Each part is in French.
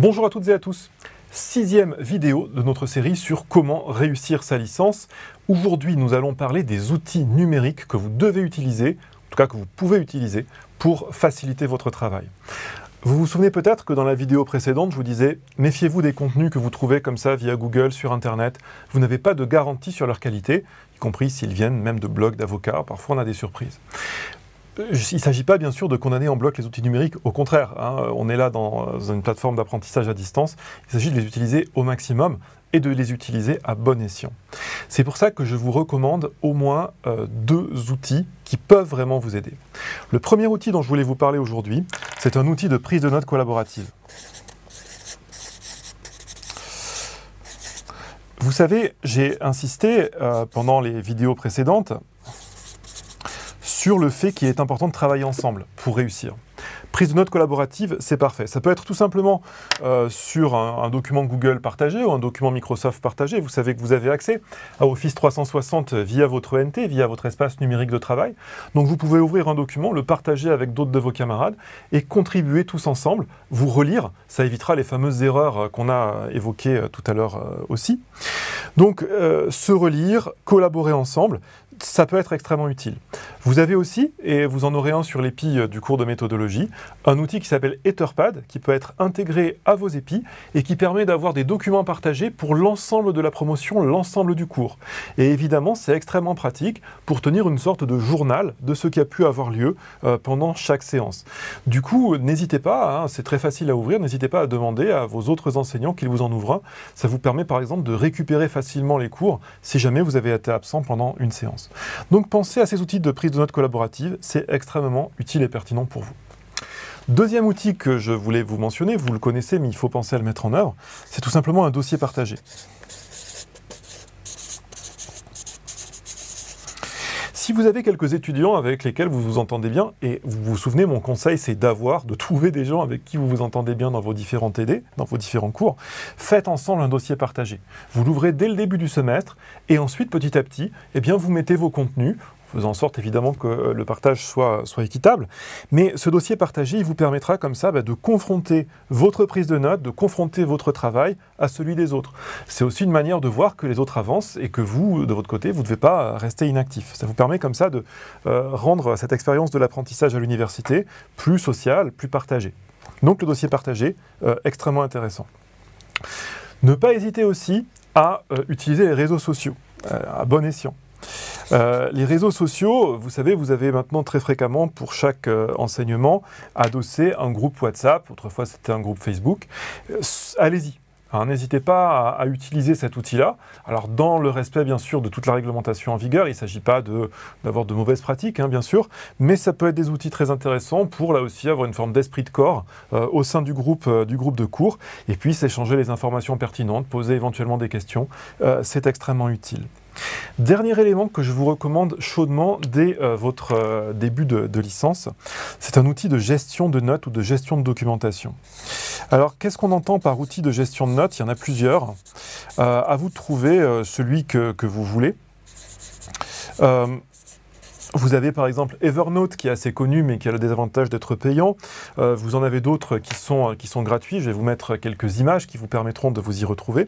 Bonjour à toutes et à tous. Sixième vidéo de notre série sur comment réussir sa licence. Aujourd'hui, nous allons parler des outils numériques que vous devez utiliser, en tout cas que vous pouvez utiliser, pour faciliter votre travail. Vous vous souvenez peut-être que dans la vidéo précédente, je vous disais méfiez-vous des contenus que vous trouvez comme ça via Google, sur Internet. Vous n'avez pas de garantie sur leur qualité, y compris s'ils viennent même de blogs d'avocats. Parfois, on a des surprises. Euh, il ne s'agit pas bien sûr de condamner en bloc les outils numériques, au contraire, hein. on est là dans une plateforme d'apprentissage à distance, il s'agit de les utiliser au maximum et de les utiliser à bon escient. C'est pour ça que je vous recommande au moins euh, deux outils qui peuvent vraiment vous aider. Le premier outil dont je voulais vous parler aujourd'hui, c'est un outil de prise de notes collaborative. Vous savez, j'ai insisté euh, pendant les vidéos précédentes sur le fait qu'il est important de travailler ensemble pour réussir. Prise de notes collaborative, c'est parfait. Ça peut être tout simplement euh, sur un, document Google partagé ou un document Microsoft partagé. Vous savez que vous avez accès à Office 360 via votre ENT, via votre espace numérique de travail. Donc vous pouvez ouvrir un document, le partager avec d'autres de vos camarades et contribuer tous ensemble, vous relire. Ça évitera les fameuses erreurs euh, qu'on a évoquées euh, tout à l'heure aussi. Donc se relire, collaborer ensemble, ça peut être extrêmement utile. Vous avez aussi, et vous en aurez un sur l'EPI euh, du cours de méthodologie, un outil qui s'appelle Etherpad, qui peut être intégré à vos EPI et qui permet d'avoir des documents partagés pour l'ensemble de la promotion, l'ensemble du cours. Et évidemment, c'est extrêmement pratique pour tenir une sorte de journal de ce qui a pu avoir lieu euh, pendant chaque séance. Du coup, euh, n'hésitez pas, hein, c'est très facile à ouvrir, n'hésitez pas à demander à vos autres enseignants qu'ils vous en ouvrent Ça vous permet par exemple de récupérer facilement les cours si jamais vous avez été absent pendant une séance. Donc pensez à ces outils de prise de notre collaborative, c'est extrêmement utile et pertinent pour vous. Deuxième outil que je voulais vous mentionner, vous le connaissez mais il faut penser à le mettre en œuvre, c'est tout simplement un dossier partagé. Si vous avez quelques étudiants avec lesquels vous vous entendez bien, et vous vous souvenez, mon conseil c'est d'avoir, de trouver des gens avec qui vous vous entendez bien dans vos différents TD, dans vos différents cours, faites ensemble un dossier partagé. Vous l'ouvrez dès le début du semestre, et ensuite petit à petit, eh bien, vous mettez vos contenus, faisant en sorte évidemment que euh, le partage soit, équitable. Mais ce dossier partagé, il vous permettra comme ça bah, de confronter votre prise de notes, de confronter votre travail à celui des autres. C'est aussi une manière de voir que les autres avancent et que vous, de votre côté, vous ne devez pas rester inactif. Ça vous permet comme ça de euh, rendre cette expérience de l'apprentissage à l'université plus sociale, plus partagée. Donc le dossier partagé, euh, extrêmement intéressant. Ne pas hésiter aussi à utiliser les réseaux sociaux à bon escient. Euh, les réseaux sociaux, vous savez, vous avez maintenant très fréquemment pour chaque euh, enseignement adossé un groupe WhatsApp, autrefois c'était un groupe Facebook. Euh, allez-y. Hein, n'hésitez pas à, utiliser cet outil-là. Alors, dans le respect, bien sûr, de toute la réglementation en vigueur, il ne s'agit pas d'avoir de, mauvaises pratiques, hein, bien sûr, mais ça peut être des outils très intéressants pour, là aussi, avoir une forme d'esprit de corps au sein du groupe, du groupe de cours, et puis s'échanger les informations pertinentes, poser éventuellement des questions. C'est extrêmement utile. Dernier élément que je vous recommande chaudement dès euh, votre euh, début de, licence, c'est un outil de gestion de notes ou de gestion de documentation. Alors, qu'est-ce qu'on entend par outil de gestion de notes Il y en a plusieurs. Euh, à vous de trouver celui que vous voulez. Vous avez par exemple Evernote qui est assez connu mais qui a le désavantage d'être payant. Euh, vous en avez d'autres qui sont, qui sont gratuits. Je vais vous mettre quelques images qui vous permettront de vous y retrouver.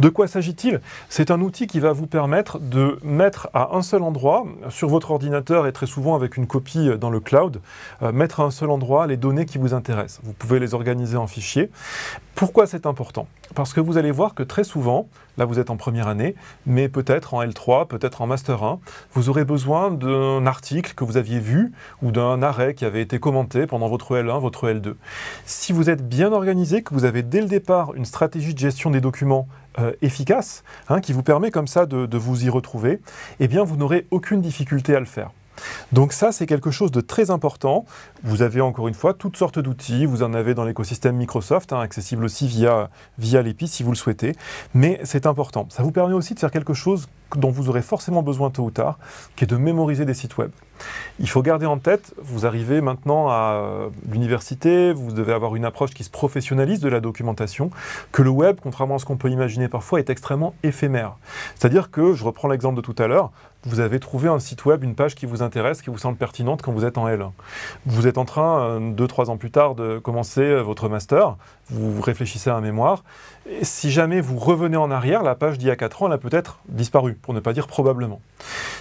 De quoi s'agit-il C'est un outil qui va vous permettre de mettre à un seul endroit, sur votre ordinateur et très souvent avec une copie dans le cloud, euh, mettre à un seul endroit les données qui vous intéressent. Vous pouvez les organiser en fichiers. Pourquoi c'est important Parce que vous allez voir que très souvent, là vous êtes en première année, mais peut-être en L3, peut-être en Master 1, vous aurez besoin de article que vous aviez vu ou d'un arrêt qui avait été commenté pendant votre L1, votre L2. Si vous êtes bien organisé, que vous avez dès le départ une stratégie de gestion des documents euh, efficace, hein, qui vous permet comme ça de, de vous y retrouver, eh bien vous n'aurez aucune difficulté à le faire. Donc ça, c'est quelque chose de très important. Vous avez encore une fois toutes sortes d'outils. Vous en avez dans l'écosystème Microsoft, hein, accessible aussi via, via l'EPI si vous le souhaitez. Mais c'est important. Ça vous permet aussi de faire quelque chose dont vous aurez forcément besoin tôt ou tard, qui est de mémoriser des sites web. Il faut garder en tête, vous arrivez maintenant à l'université, vous devez avoir une approche qui se professionnalise de la documentation, que le web, contrairement à ce qu'on peut imaginer parfois, est extrêmement éphémère. C'est-à-dire que, je reprends l'exemple de tout à l'heure, vous avez trouvé un site web, une page qui vous intéresse, qui vous semble pertinente quand vous êtes en L. Vous êtes en train, euh, deux, trois ans plus tard, de commencer euh, votre master, vous réfléchissez à un mémoire. Et si jamais vous revenez en arrière, la page d'il y a quatre ans, elle a peut-être disparu, pour ne pas dire probablement.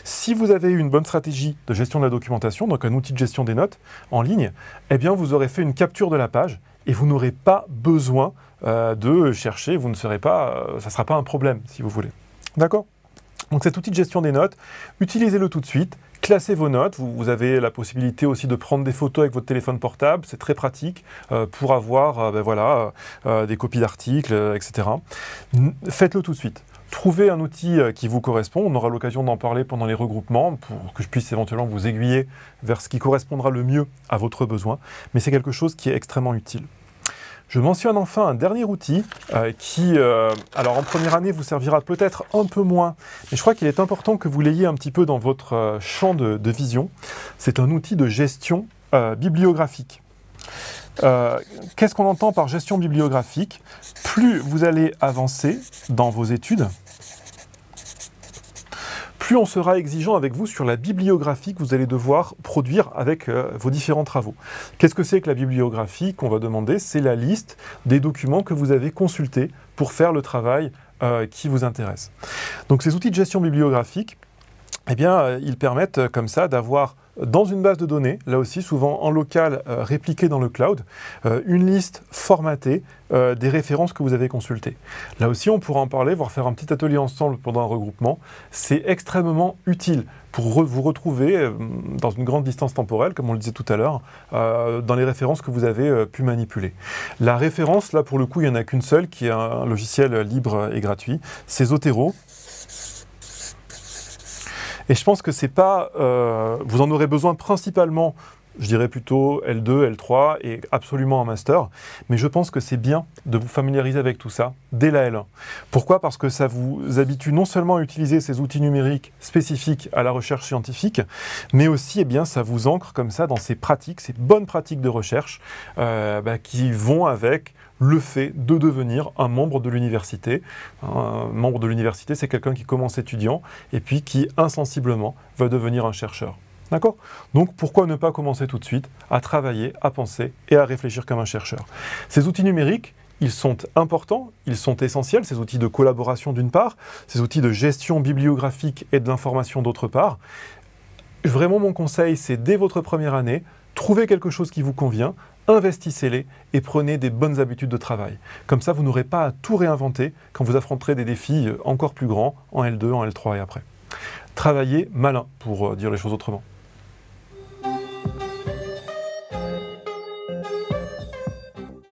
Si vous avez eu une bonne stratégie de gestion de la documentation, donc un outil de gestion des notes en ligne, eh bien vous aurez fait une capture de la page et vous n'aurez pas besoin euh, de chercher, vous ne pas, euh, ça ne sera pas un problème si vous voulez. D'accord donc cet outil de gestion des notes, utilisez-le tout de suite, classez vos notes, vous, avez la possibilité aussi de prendre des photos avec votre téléphone portable, c'est très pratique euh, pour avoir ben voilà, des copies d'articles, etc. Faites-le tout de suite. Trouvez un outil euh, qui vous correspond. On aura l'occasion d'en parler pendant les regroupements pour que je puisse éventuellement vous aiguiller vers ce qui correspondra le mieux à votre besoin. Mais c'est quelque chose qui est extrêmement utile. Je mentionne enfin un dernier outil euh, qui, euh, alors en première année, vous servira peut-être un peu moins, mais je crois qu'il est important que vous l'ayez un petit peu dans votre champ de vision. C'est un outil de gestion bibliographique. Euh, qu'est-ce qu'on entend par gestion bibliographique Plus vous allez avancer dans vos études, plus on sera exigeant avec vous sur la bibliographie que vous allez devoir produire avec euh, vos différents travaux. Qu'est-ce que c'est que la bibliographie qu'on va demander C'est la liste des documents que vous avez consultés pour faire le travail euh, qui vous intéresse. Donc ces outils de gestion bibliographique, eh bien, euh, ils permettent euh, comme ça d'avoir euh, dans une base de données, là aussi souvent en local répliqué répliquée dans le cloud, une liste formatée des références que vous avez consultées. Là aussi, on pourra en parler, voire faire un petit atelier ensemble pendant un regroupement. C'est extrêmement utile pour vous retrouver dans une grande distance temporelle, comme on le disait tout à l'heure, dans les références que vous avez pu manipuler. La référence, là pour le coup, il n'y en a qu'une seule, qui est un logiciel libre et gratuit, c'est Zotero, et je pense que c'est pas. Euh, vous en aurez besoin principalement je dirais plutôt L2, L3 et absolument un master. Mais je pense que c'est bien de vous familiariser avec tout ça dès la L1. Pourquoi Parce que ça vous habitue non seulement à utiliser ces outils numériques spécifiques à la recherche scientifique, mais aussi et eh bien, ça vous ancre comme ça dans ces pratiques, ces bonnes pratiques de recherche euh, bah, qui vont avec le fait de devenir un membre de l'université. Un membre de l'université, c'est quelqu'un qui commence étudiant et puis qui insensiblement va devenir un chercheur. D'accord Donc pourquoi ne pas commencer tout de suite à travailler, à penser et à réfléchir comme un chercheur Ces outils numériques, ils sont importants, ils sont essentiels, ces outils de collaboration d'une part, ces outils de gestion bibliographique et de l'information d'autre part. Vraiment, mon conseil, c'est dès votre première année, trouvez quelque chose qui vous convient, investissez-les et prenez des bonnes habitudes de travail. Comme ça, vous n'aurez pas à tout réinventer quand vous affronterez des défis euh, encore plus grands en L2, en L3 et après. Travaillez malin, pour euh, dire les choses autrement.